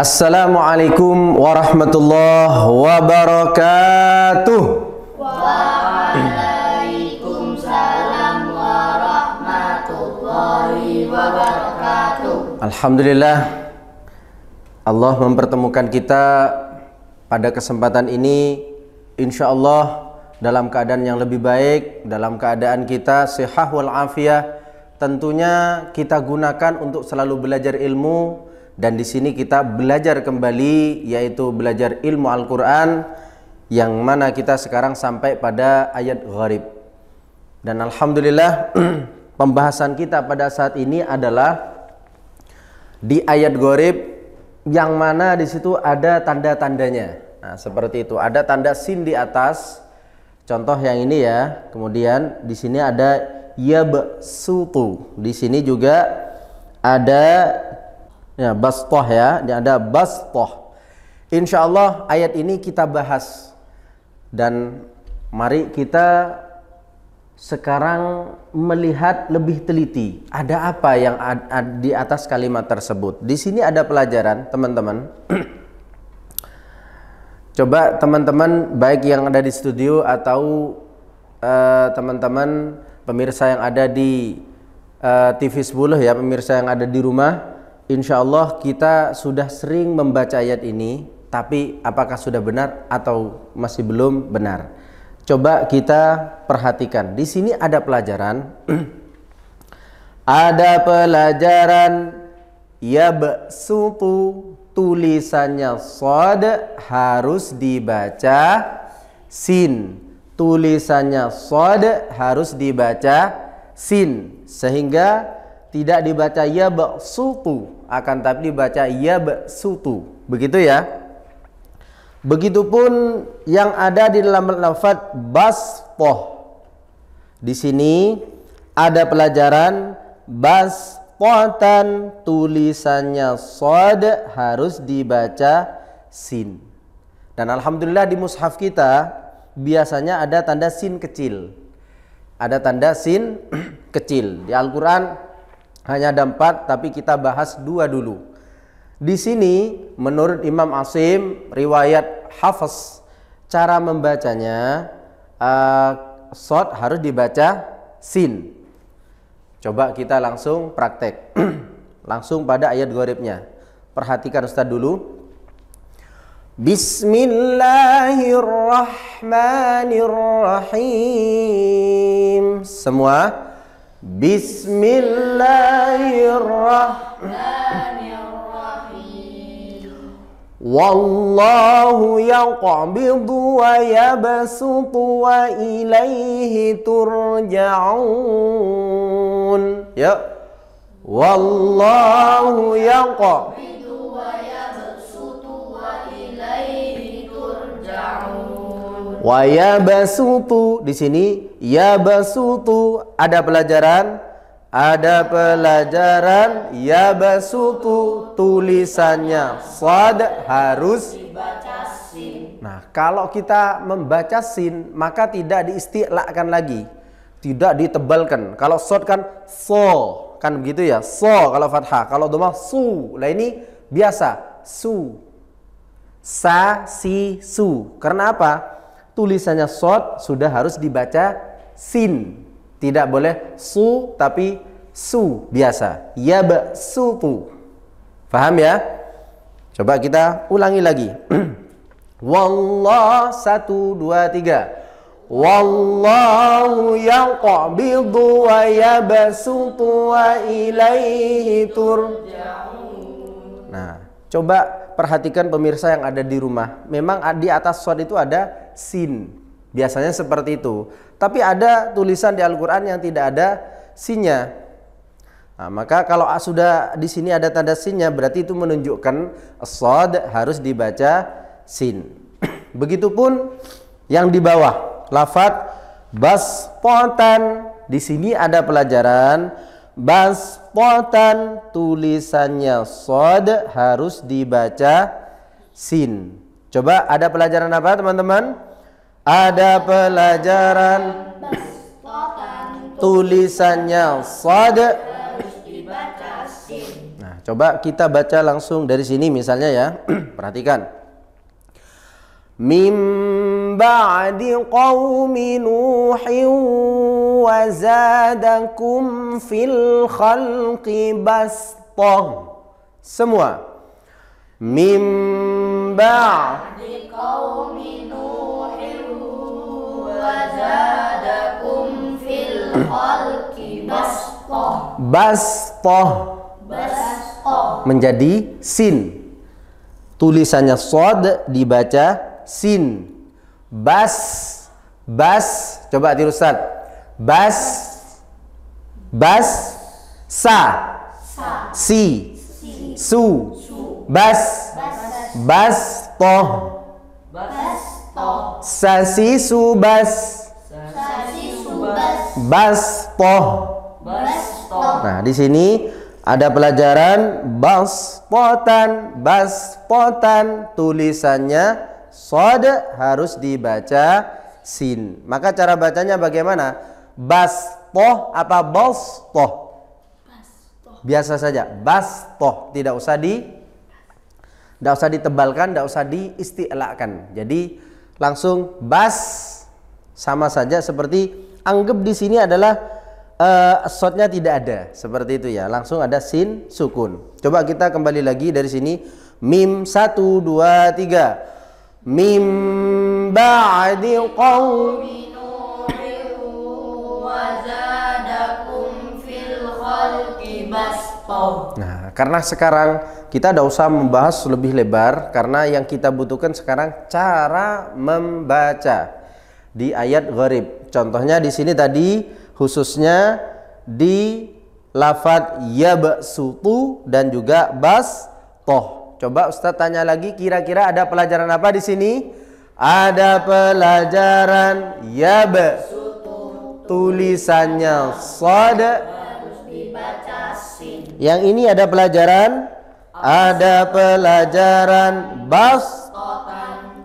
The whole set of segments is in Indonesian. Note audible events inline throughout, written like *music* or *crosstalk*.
Assalamualaikum warahmatullahi wabarakatuh. Waalaikumsalam warahmatullahi wabarakatuh. Alhamdulillah Allah mempertemukan kita pada kesempatan ini insya Allah dalam keadaan yang lebih baik, dalam keadaan kita sehat wal afiyah. Tentunya kita gunakan untuk selalu belajar ilmu, dan di sini kita belajar kembali yaitu belajar ilmu Al-Qur'an yang mana kita sekarang sampai pada ayat gharib. Dan alhamdulillah *clears throat* pembahasan kita pada saat ini adalah di ayat gharib yang mana di situ ada tanda-tandanya. Nah, seperti itu. Ada tanda sin di atas. Contoh yang ini ya. Kemudian di sini ada yabsutu. Di sini juga ada Ya, bastoh ya. Ini ada bastoh. Insya Allah ayat ini kita bahas. Dan mari kita sekarang melihat lebih teliti. Ada apa yang ad, ad, di atas kalimat tersebut? Di sini ada pelajaran, teman-teman. *clears throat* Coba teman-teman baik yang ada di studio atau eh, teman-teman uh, pemirsa yang ada di uh, TV 10 ya, pemirsa yang ada di rumah Insya Allah kita sudah sering membaca ayat ini, tapi apakah sudah benar atau masih belum benar? Coba kita perhatikan. Di sini ada pelajaran. *clears throat* ada pelajaran ya besutu tulisannya sod harus dibaca sin. Tulisannya sod harus dibaca sin sehingga tidak dibaca ya besutu akan tapi dibaca ya sutu Begitu ya. Begitupun yang ada di dalam bas baspoh. Di sini ada pelajaran bas Potan tulisannya sod harus dibaca sin. Dan alhamdulillah di mushaf kita biasanya ada tanda sin kecil. Ada tanda sin *clears throat* kecil. Di Al-Qur'an hanya ada empat, tapi kita bahas dua dulu. Di sini, menurut Imam Asim, riwayat Hafiz, cara membacanya, uh, sod harus dibaca sin. Coba kita langsung praktek. *clears throat* langsung pada ayat goribnya. Perhatikan Ustaz dulu. Bismillahirrahmanirrahim. Semua بسم الله الرحمن الرحيم والله يقبض ويبسط وإليه ترجعون والله يقبض Wa yabasutu di sini yabasutu ada pelajaran ada pelajaran yabasutu tulisannya sad harus Nah, kalau kita membaca sin maka tidak diistilahkan lagi, tidak ditebalkan. Kalau sod kan so, kan begitu ya. So kalau fathah, kalau domah su. Lah ini biasa su. Sa si su. Karena apa? tulisannya sod sudah harus dibaca sin. Tidak boleh su tapi su biasa. Ya tu. Faham ya? Coba kita ulangi lagi. *clears throat* Wallah satu dua tiga. Wallahu yaqbidu wa yabsutu wa ilaihi tur Nah, coba perhatikan pemirsa yang ada di rumah. Memang di atas sod itu ada sin. Biasanya seperti itu. Tapi ada tulisan di Al-Qur'an yang tidak ada sinnya. Nah, maka kalau sudah di sini ada tanda sinnya berarti itu menunjukkan sod harus dibaca sin. *clears throat* Begitupun yang di bawah lafat bas spontan di sini ada pelajaran bas spontan tulisannya sod harus dibaca sin. Coba ada pelajaran apa teman-teman? Ada pelajaran tulisannya sad. Nah, coba kita baca langsung dari sini misalnya ya. *clears throat* Perhatikan. Mim ba'di qaumi nuhin wa zadakum fil khalqi bastah. Semua Mimba ba'di menjadi sin tulisannya sod dibaca sin bas bas coba tiru Ustaz bas bas sa, si. su Bas. Bas. Toh. Bas. Toh. Sasi subas. Sasi subas. Bas. Toh. Bas. Toh. Nah, di sini ada pelajaran bas potan, bas potan. tulisannya sod harus dibaca sin. Maka cara bacanya bagaimana? Bas toh apa Bas toh? Biasa saja, Bas toh. tidak usah di tidak usah ditebalkan, tidak usah diistilahkan. Jadi langsung bas sama saja seperti anggap di sini adalah uh, eh, shotnya tidak ada seperti itu ya. Langsung ada sin sukun. Coba kita kembali lagi dari sini mim satu dua tiga mim ba'di qawmi Nah, karena sekarang kita tidak usah membahas lebih lebar karena yang kita butuhkan sekarang cara membaca di ayat gharib. Contohnya di sini tadi khususnya di lafat yabsutu dan juga bas toh. Coba Ustaz tanya lagi kira-kira ada pelajaran apa di sini? Ada pelajaran yab tulisannya sada yang ini ada pelajaran ada pelajaran bas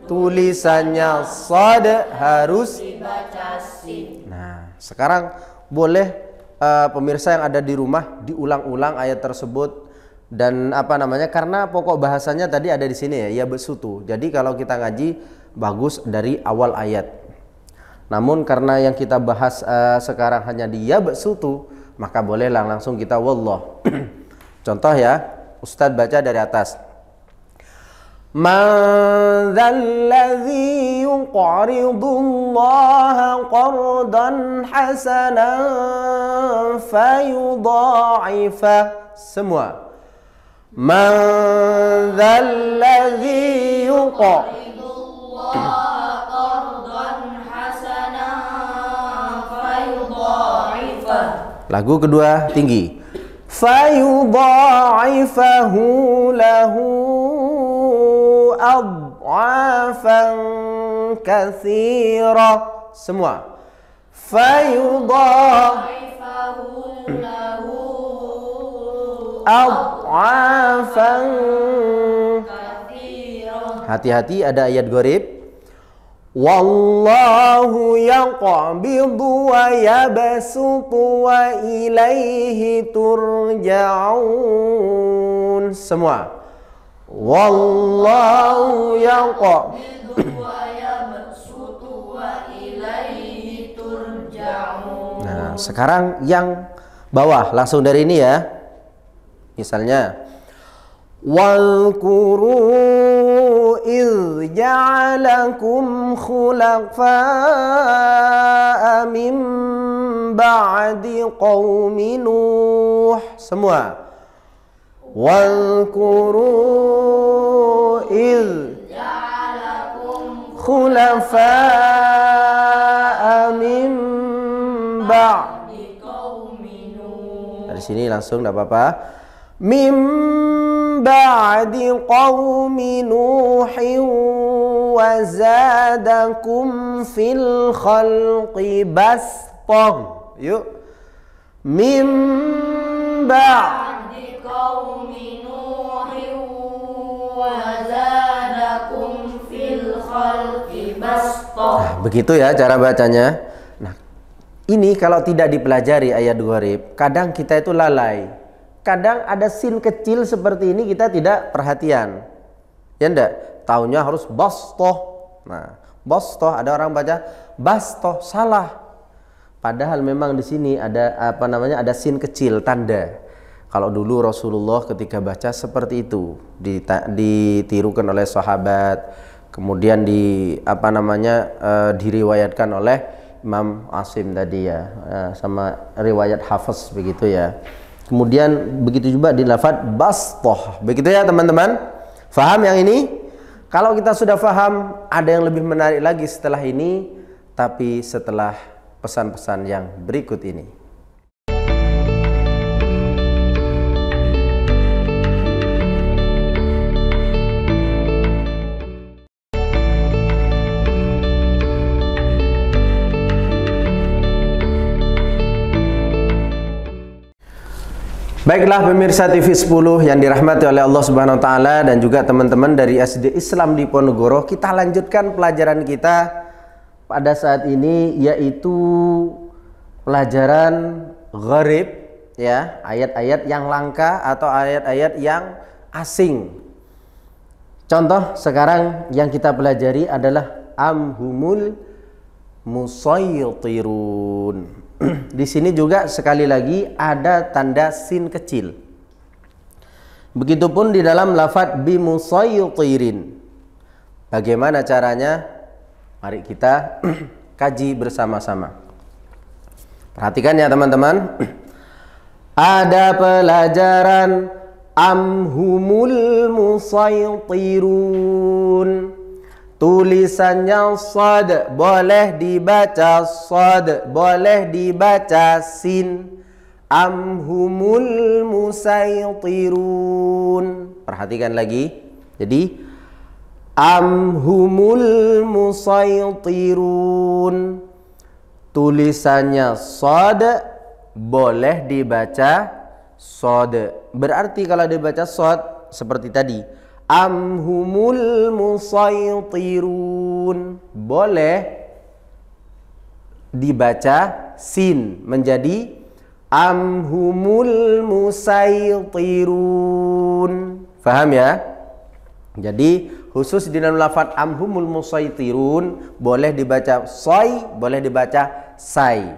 tulisannya sad harus dibatasi. Nah, sekarang boleh uh, pemirsa yang ada di rumah diulang-ulang ayat tersebut dan apa namanya karena pokok bahasanya tadi ada di sini ya ya bersutu jadi kalau kita ngaji bagus dari awal ayat namun karena yang kita bahas uh, sekarang hanya di ya bersutu maka bolehlah langsung kita wallah. *clears throat* Contoh ya, Ustaz baca dari atas. semua Man dhal ladzi Allah *clears throat* Lagu kedua tinggi. Fayudha'ifahu lahu ad'afan kathira. Semua. Fayudha'ifahu lahu ad'afan kathira. Hati-hati ada ayat gorib. Wallahu yaqbidu wa yabsutu wa ilaihi turja'un Semua Wallahu yaqbidu wa wa ilaihi Nah sekarang yang bawah langsung dari ini ya Misalnya Wal إذ جعلكم خلفاء من بعد قوم نوح semua واذكروا إذ جعلكم خلفاء من بعد قوم نوح dari sini langsung tidak apa-apa mim بعد قوم نوح وزادكم في الخلق بسطة من بعد قوم نوح وزادكم في الخلق بسطة nah, begitu ya cara bacanya nah ini kalau tidak dipelajari ayat rib, kadang kita itu lalai kadang ada sin kecil seperti ini kita tidak perhatian. Ya ndak tahunya harus bastoh. Nah, bastoh ada orang baca bastoh salah. Padahal memang di sini ada apa namanya ada sin kecil tanda. Kalau dulu Rasulullah ketika baca seperti itu ditirukan oleh sahabat, kemudian di apa namanya eh, diriwayatkan oleh Imam Asim tadi ya eh, sama riwayat Hafiz begitu ya. Kemudian begitu juga di lafad bastoh. Begitu ya teman-teman. Faham yang ini? Kalau kita sudah faham, ada yang lebih menarik lagi setelah ini, tapi setelah pesan-pesan yang berikut ini. Baiklah pemirsa TV 10 yang dirahmati oleh Allah Subhanahu wa taala dan juga teman-teman dari SD Islam di Ponegoro, kita lanjutkan pelajaran kita pada saat ini yaitu pelajaran gharib ya, ayat-ayat yang langka atau ayat-ayat yang asing. Contoh sekarang yang kita pelajari adalah amhumul musaytirun di sini juga sekali lagi ada tanda sin kecil. Begitupun di dalam lafad bimusayyutirin. Bagaimana caranya? Mari kita *clears throat* kaji bersama-sama. Perhatikan ya teman-teman. *clears throat* Ada pelajaran amhumul musaytirun. Tulisannya sad boleh dibaca sad, boleh dibaca sin. Amhumul musaytirun Perhatikan lagi. Jadi amhumul musaytirun Tulisannya sad boleh dibaca sod. Berarti kalau dibaca sod seperti tadi am humul musaytirun boleh dibaca sin menjadi am humul musaytirun faham ya jadi khusus di dalam lafaz amhumul musaytirun boleh dibaca say boleh dibaca say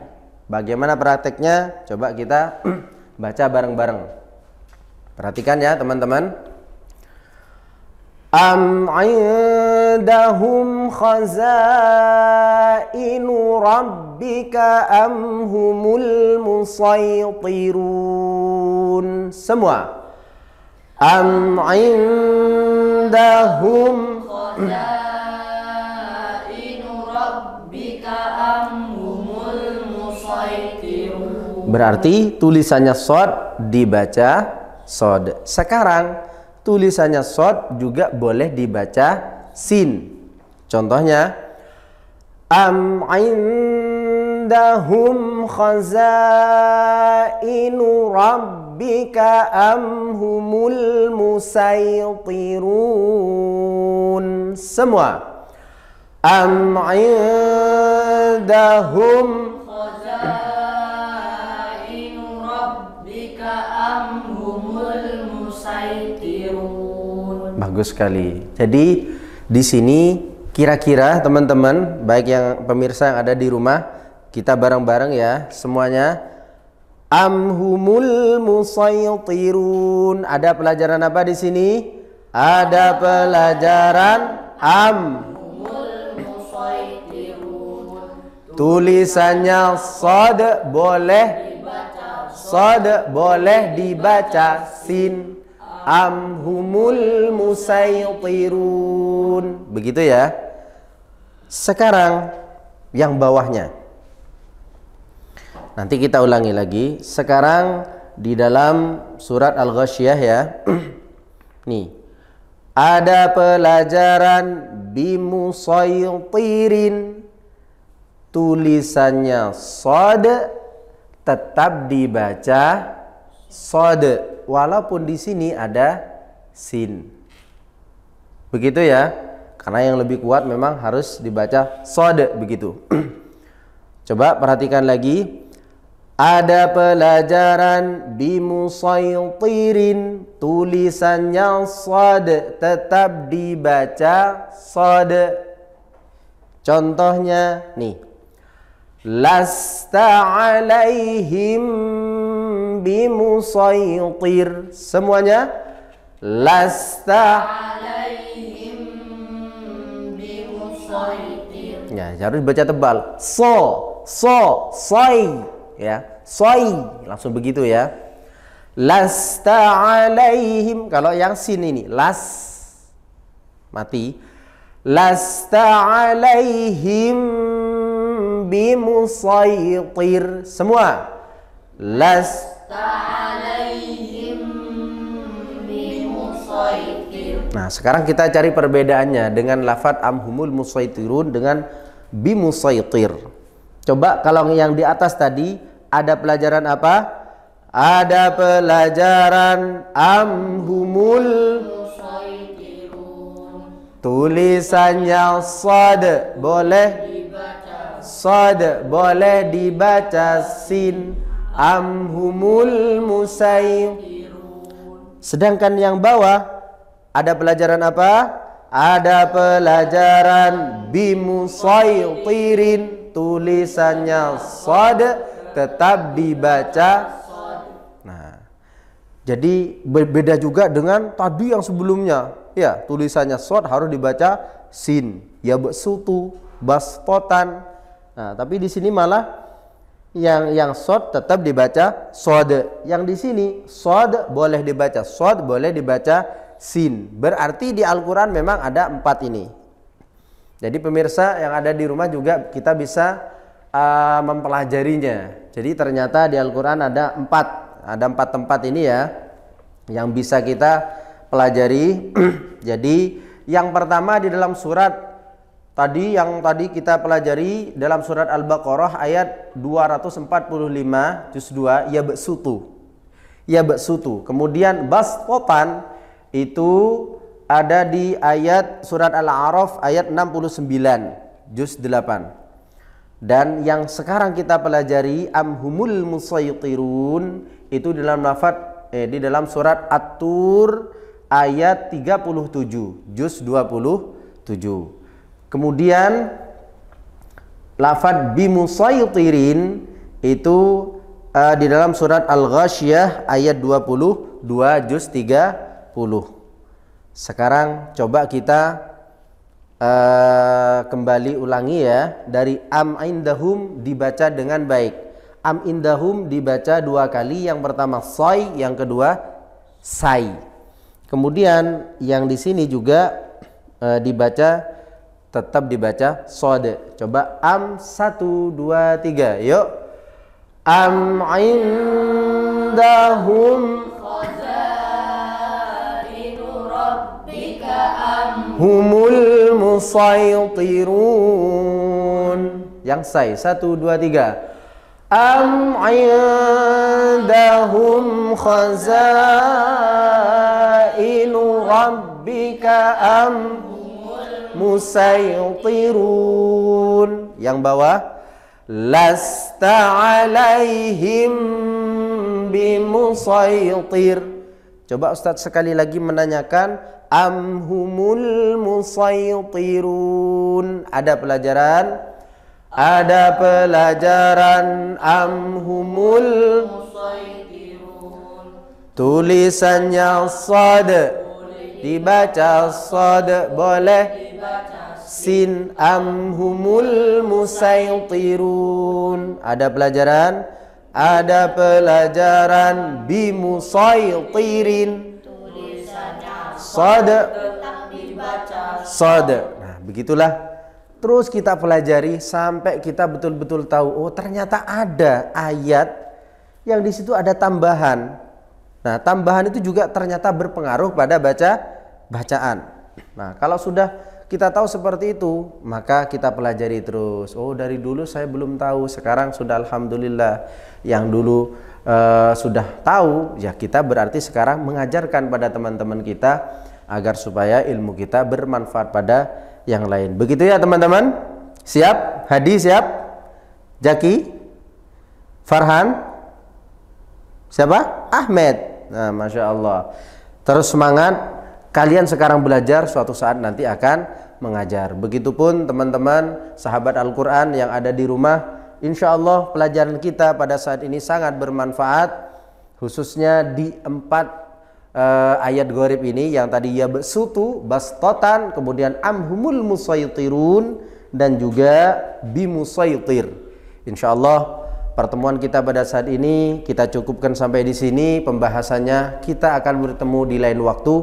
bagaimana prakteknya coba kita *clears throat* baca bareng-bareng perhatikan ya teman-teman أم عندهم خزائن ربك أم هم المسيطرون semua أم عندهم خزائن ربك أم هم المسيطرون berarti tulisannya sod dibaca sod sekarang tulisannya sod juga boleh dibaca sin. Contohnya am indahum khazainu rabbika am humul musaytirun. Semua am indahum Bagus sekali. Jadi di sini kira-kira teman-teman, baik yang pemirsa yang ada di rumah, kita bareng-bareng ya semuanya. Amhumul musaytirun. Ada pelajaran apa di sini? Ada pelajaran am. Tulisannya sod boleh sod boleh dibaca sin amhumul musaytirun begitu ya sekarang yang bawahnya nanti kita ulangi lagi sekarang di dalam surat al-ghasyiyah ya *clears throat* nih ada pelajaran bimusaytirin tulisannya sod tetap dibaca sod walaupun di sini ada sin. Begitu ya. Karena yang lebih kuat memang harus dibaca sod begitu. *clears throat* Coba perhatikan lagi. Ada pelajaran bimusaytirin tulisannya sod tetap dibaca sod. Contohnya nih lasta alaihim bimusaitir semuanya lasta alaihim bimusaitir ya harus baca tebal so so soi ya soi langsung begitu ya lasta alaihim kalau yang sin ini, las mati lasta alaihim bimusaitir semua las nah sekarang kita cari perbedaannya dengan lafat amhumul musaitirun dengan bimusaitir coba kalau yang di atas tadi ada pelajaran apa ada pelajaran amhumul tulisannya sad boleh sad boleh dibaca sin amhumul musai sedangkan yang bawah ada pelajaran apa ada pelajaran bimusaitirin tulisannya sad tetap dibaca nah jadi berbeda juga dengan tadi yang sebelumnya ya tulisannya sod harus dibaca sin ya besutu bastotan Nah, tapi di sini malah yang yang sod tetap dibaca sod. Yang di sini sod boleh dibaca sod, boleh dibaca sin. Berarti di Al-Qur'an memang ada empat ini. Jadi pemirsa yang ada di rumah juga kita bisa uh, mempelajarinya. Jadi ternyata di Al-Qur'an ada empat, ada empat tempat ini ya yang bisa kita pelajari. *clears throat* Jadi yang pertama di dalam surat Tadi yang tadi kita pelajari dalam surat Al-Baqarah ayat 245 juz 2 ya besutu. Ya besutu. Kemudian basqotan itu ada di ayat surat Al-A'raf ayat 69 juz 8. Dan yang sekarang kita pelajari amhumul musaytirun itu dalam lafaz eh, di dalam surat At-Tur ayat 37 juz 27. Kemudian lafad bimusaytirin itu uh, di dalam surat Al-Ghasyiyah ayat 22 juz 30. Sekarang coba kita uh, kembali ulangi ya dari am indahum dibaca dengan baik. Am indahum dibaca dua kali. Yang pertama soy, yang kedua sai. Kemudian yang di sini juga uh, dibaca tetap dibaca sod. Coba am satu dua tiga. Yuk. Am indahum humul musaytirun yang say satu dua tiga am indahum khazainu rabbika am musaytirun yang bawah lasta alaihim bimusaytir coba ustaz sekali lagi menanyakan amhumul musaytirun ada pelajaran ada pelajaran amhumul musaytirun tulisannya sad dibaca sad boleh sin am humul musaitirun ada pelajaran ada pelajaran bimusaitirin sad sad nah begitulah terus kita pelajari sampai kita betul-betul tahu oh ternyata ada ayat yang di situ ada tambahan nah tambahan itu juga ternyata berpengaruh pada baca bacaan nah kalau sudah kita tahu seperti itu, maka kita pelajari terus. Oh, dari dulu saya belum tahu, sekarang sudah alhamdulillah. Yang dulu uh, sudah tahu, ya kita berarti sekarang mengajarkan pada teman-teman kita agar supaya ilmu kita bermanfaat pada yang lain. Begitu ya teman-teman? Siap? Hadi siap? Jaki? Farhan? Siapa? Ahmed. Nah, masya Allah. Terus semangat, kalian sekarang belajar suatu saat nanti akan mengajar. Begitupun teman-teman sahabat Al-Qur'an yang ada di rumah, insya Allah pelajaran kita pada saat ini sangat bermanfaat khususnya di empat uh, ayat gorib ini yang tadi ya besutu bastotan kemudian amhumul musaytirun dan juga bimusaytir. Insya Allah pertemuan kita pada saat ini kita cukupkan sampai di sini pembahasannya kita akan bertemu di lain waktu.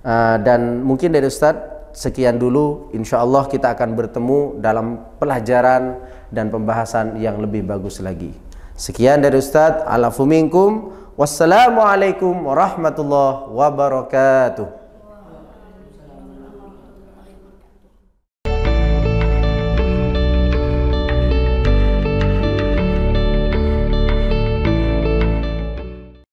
Eh, dan mungkin dari Ustadz sekian dulu insya Allah kita akan bertemu dalam pelajaran dan pembahasan yang lebih bagus lagi sekian dari Ustadz alafu minkum wassalamualaikum warahmatullahi wabarakatuh